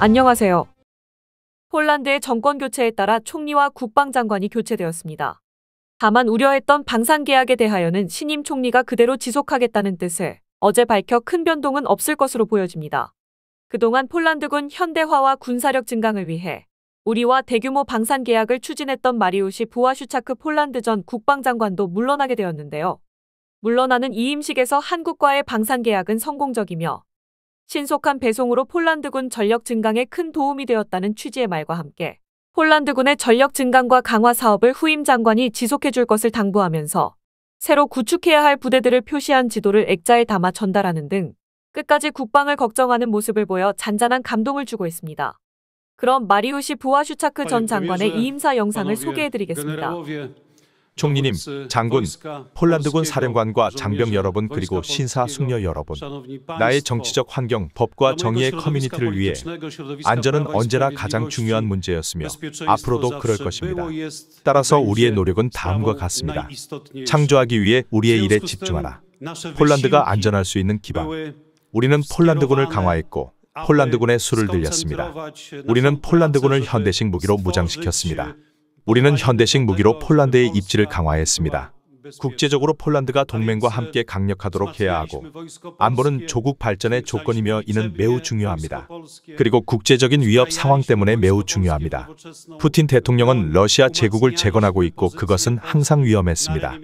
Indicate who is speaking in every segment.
Speaker 1: 안녕하세요. 폴란드의 정권 교체에 따라 총리와 국방장관이 교체되었습니다. 다만 우려했던 방산 계약에 대하여는 신임 총리가 그대로 지속하겠다는 뜻을 어제 밝혀 큰 변동은 없을 것으로 보여집니다. 그동안 폴란드군 현대화와 군사력 증강을 위해 우리와 대규모 방산 계약을 추진했던 마리우시 부하슈차크 폴란드 전 국방장관도 물러나게 되었는데요. 물러나는 이 임식에서 한국과의 방산 계약은 성공적이며 신속한 배송으로 폴란드군 전력 증강에 큰 도움이 되었다는 취지의 말과 함께 폴란드군의 전력 증강과 강화 사업을 후임 장관이 지속해 줄 것을 당부하면서 새로 구축해야 할 부대들을 표시한 지도를 액자에 담아 전달하는 등 끝까지 국방을 걱정하는 모습을 보여 잔잔한 감동을 주고 있습니다. 그럼 마리우시 부하슈차크 전 장관의 이임사 영상을 예, 소개해드리겠습니다. 예.
Speaker 2: 총리님, 장군, 폴란드군 사령관과 장병 여러분 그리고 신사 숙녀 여러분, 나의 정치적 환경, 법과 정의의 커뮤니티를 위해 안전은 언제나 가장 중요한 문제였으며 앞으로도 그럴 것입니다. 따라서 우리의 노력은 다음과 같습니다. 창조하기 위해 우리의 일에 집중하라. 폴란드가 안전할 수 있는 기반. 우리는 폴란드군을 강화했고 폴란드군의 수를 늘렸습니다. 우리는 폴란드군을 현대식 무기로 무장시켰습니다. 우리는 현대식 무기로 폴란드의 입지를 강화했습니다. 국제적으로 폴란드가 동맹과 함께 강력하도록 해야 하고 안보는 조국 발전의 조건이며 이는 매우 중요합니다. 그리고 국제적인 위협 상황 때문에 매우 중요합니다. 푸틴 대통령은 러시아 제국을 재건하고 있고 그것은 항상 위험했습니다.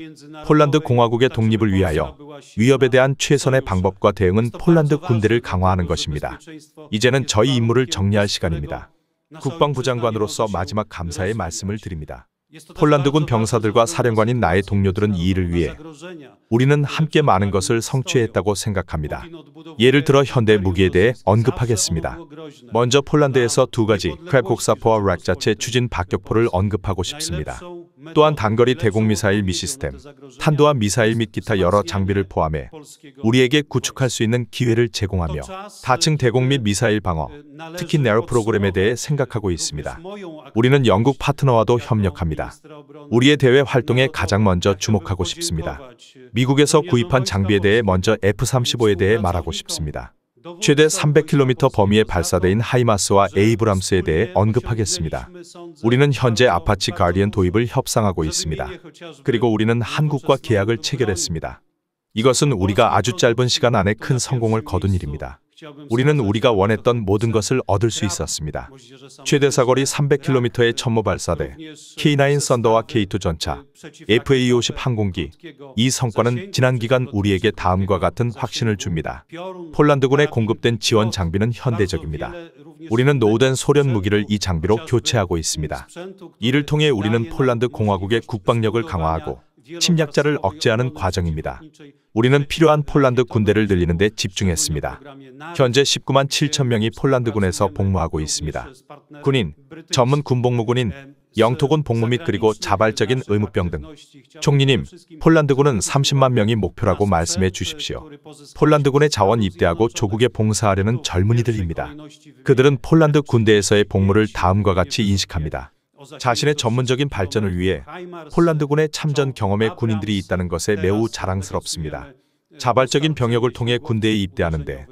Speaker 2: 폴란드 공화국의 독립을 위하여 위협에 대한 최선의 방법과 대응은 폴란드 군대를 강화하는 것입니다. 이제는 저희 임무를 정리할 시간입니다. 국방부 장관으로서 마지막 감사의 말씀을 드립니다. 폴란드군 병사들과 사령관인 나의 동료들은 이 일을 위해 우리는 함께 많은 것을 성취했다고 생각합니다. 예를 들어 현대 무기에 대해 언급하겠습니다. 먼저 폴란드에서 두 가지 크랩곡사포와 아, 락자체 추진 박격포를 언급하고 싶습니다. 또한 단거리 대공미사일 미시스템, 탄도와 미사일 및 기타 여러 장비를 포함해 우리에게 구축할 수 있는 기회를 제공하며 다층 대공 및 미사일 방어, 특히 네어 프로그램에 대해 생각하고 있습니다. 우리는 영국 파트너와도 협력합니다. 우리의 대외 활동에 가장 먼저 주목하고 싶습니다. 미국에서 구입한 장비에 대해 먼저 F-35에 대해 말하고 싶습니다. 최대 300km 범위에 발사대인 하이마스와 에이브람스에 대해 언급하겠습니다. 우리는 현재 아파치 가디언 도입을 협상하고 있습니다. 그리고 우리는 한국과 계약을 체결했습니다. 이것은 우리가 아주 짧은 시간 안에 큰 성공을 거둔 일입니다. 우리는 우리가 원했던 모든 것을 얻을 수 있었습니다. 최대 사거리 300km의 천모 발사대, K9 썬더와 K2 전차, FA-50 e 항공기, 이 성과는 지난 기간 우리에게 다음과 같은 확신을 줍니다. 폴란드군에 공급된 지원 장비는 현대적입니다. 우리는 노후된 소련 무기를 이 장비로 교체하고 있습니다. 이를 통해 우리는 폴란드 공화국의 국방력을 강화하고 침략자를 억제하는 과정입니다. 우리는 필요한 폴란드 군대를 늘리는 데 집중했습니다. 현재 19만 7천 명이 폴란드군에서 복무하고 있습니다. 군인, 전문 군복무군인, 영토군 복무 및 그리고 자발적인 의무병 등. 총리님, 폴란드군은 30만 명이 목표라고 말씀해 주십시오. 폴란드군의 자원 입대하고 조국에 봉사하려는 젊은이들입니다. 그들은 폴란드 군대에서의 복무를 다음과 같이 인식합니다. 자신의 전문적인 발전을 위해 폴란드군의 참전 경험의 군인들이 있다는 것에 매우 자랑스럽습니다. 자발적인 병역을 통해 군대에 입대하는데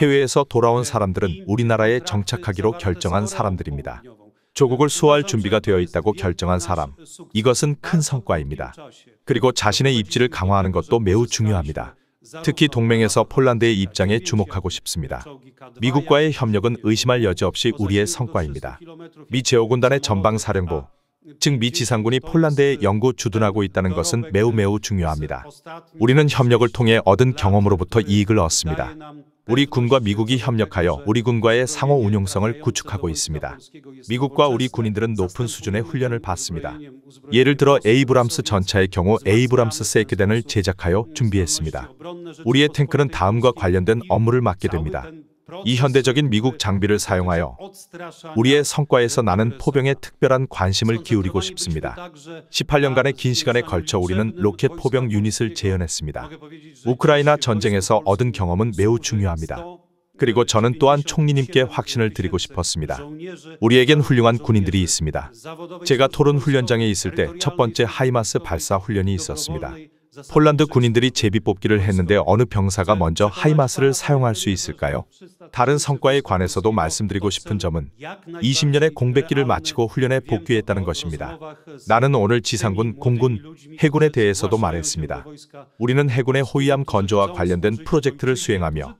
Speaker 2: 해외에서 돌아온 사람들은 우리나라에 정착하기로 결정한 사람들입니다. 조국을 수호할 준비가 되어 있다고 결정한 사람, 이것은 큰 성과입니다. 그리고 자신의 입지를 강화하는 것도 매우 중요합니다. 특히 동맹에서 폴란드의 입장에 주목하고 싶습니다. 미국과의 협력은 의심할 여지 없이 우리의 성과입니다. 미 제5군단의 전방사령부, 즉 미지상군이 폴란드에 영구 주둔하고 있다는 것은 매우 매우 중요합니다. 우리는 협력을 통해 얻은 경험으로부터 이익을 얻습니다. 우리 군과 미국이 협력하여 우리 군과의 상호 운용성을 구축하고 있습니다. 미국과 우리 군인들은 높은 수준의 훈련을 받습니다. 예를 들어 에이브람스 전차의 경우 에이브람스 세이크을 제작하여 준비했습니다. 우리의 탱크는 다음과 관련된 업무를 맡게 됩니다. 이 현대적인 미국 장비를 사용하여 우리의 성과에서 나는 포병에 특별한 관심을 기울이고 싶습니다. 18년간의 긴 시간에 걸쳐 우리는 로켓 포병 유닛을 재현했습니다. 우크라이나 전쟁에서 얻은 경험은 매우 중요합니다. 그리고 저는 또한 총리님께 확신을 드리고 싶었습니다. 우리에겐 훌륭한 군인들이 있습니다. 제가 토론 훈련장에 있을 때 첫 번째 하이마스 발사 훈련이 있었습니다. 폴란드 군인들이 제비 뽑기를 했는데 어느 병사가 먼저 하이마스를 사용할 수 있을까요? 다른 성과에 관해서도 말씀드리고 싶은 점은 20년의 공백기를 마치고 훈련에 복귀했다는 것입니다. 나는 오늘 지상군, 공군, 해군에 대해서도 말했습니다. 우리는 해군의 호위함 건조와 관련된 프로젝트를 수행하며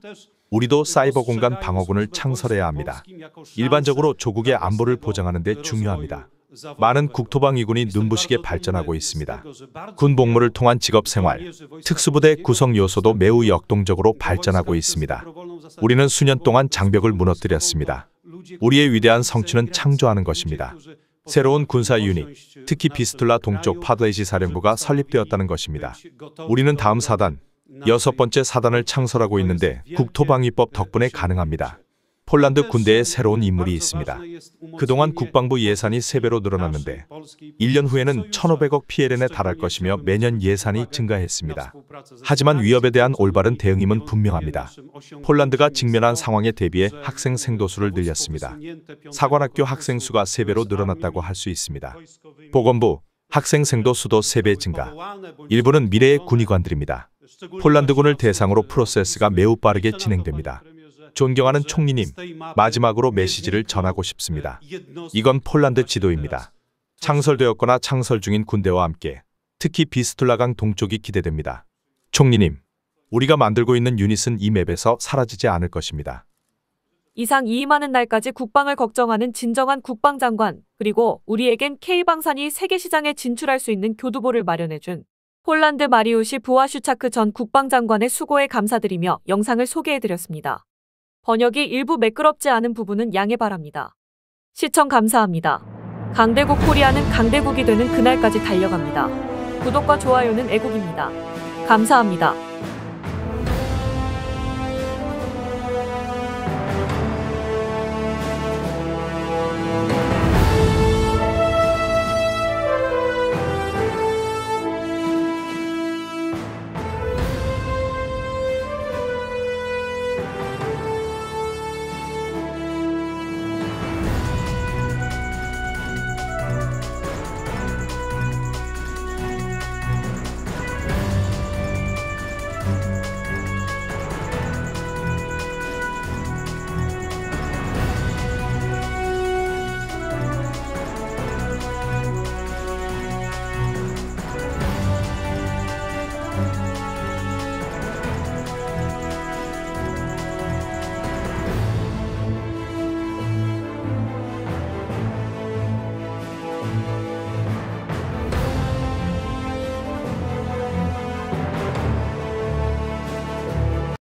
Speaker 2: 우리도 사이버 공간 방어군을 창설해야 합니다. 일반적으로 조국의 안보를 보장하는 데 중요합니다. 많은 국토방 위군이 눈부시게 발전하고 있습니다. 군 복무를 통한 직업 생활, 특수부대 구성 요소도 매우 역동적으로 발전하고 있습니다. 우리는 수년 동안 장벽을 무너뜨렸습니다. 우리의 위대한 성취는 창조하는 것입니다. 새로운 군사 유닛, 특히 비스툴라 동쪽 파드레시 사령부가 설립되었다는 것입니다. 우리는 다음 사단, 여섯 번째 사단을 창설하고 있는데 국토방위법 덕분에 가능합니다. 폴란드 군대에 새로운 인물이 있습니다. 그동안 국방부 예산이 3배로 늘어났는데 1년 후에는 1,500억 PLN에 달할 것이며 매년 예산이 증가했습니다. 하지만 위협에 대한 올바른 대응임은 분명합니다. 폴란드가 직면한 상황에 대비해 학생 생도수를 늘렸습니다. 사관학교 학생 수가 3배로 늘어났다고 할 수 있습니다. 보건부, 학생 생도 수도 3배 증가. 일부는 미래의 군의관들입니다. 폴란드군을 대상으로 프로세스가 매우 빠르게 진행됩니다. 존경하는 총리님, 마지막으로 메시지를 전하고 싶습니다. 이건 폴란드 지도입니다. 창설되었거나 창설 중인 군대와 함께 특히 비스툴라강 동쪽이 기대됩니다. 총리님, 우리가 만들고 있는 유닛은 이 맵에서 사라지지 않을 것입니다.
Speaker 1: 이상 이임하는 날까지 국방을 걱정하는 진정한 국방장관, 그리고 우리에겐 K방산이 세계시장에 진출할 수 있는 교두보를 마련해준 폴란드 마리우시 부하슈차크 전 국방장관의 수고에 감사드리며 영상을 소개해드렸습니다. 번역이 일부 매끄럽지 않은 부분은 양해 바랍니다. 시청 감사합니다. 강대국 코리아는 강대국이 되는 그날까지 달려갑니다. 구독과 좋아요는 애국입니다. 감사합니다.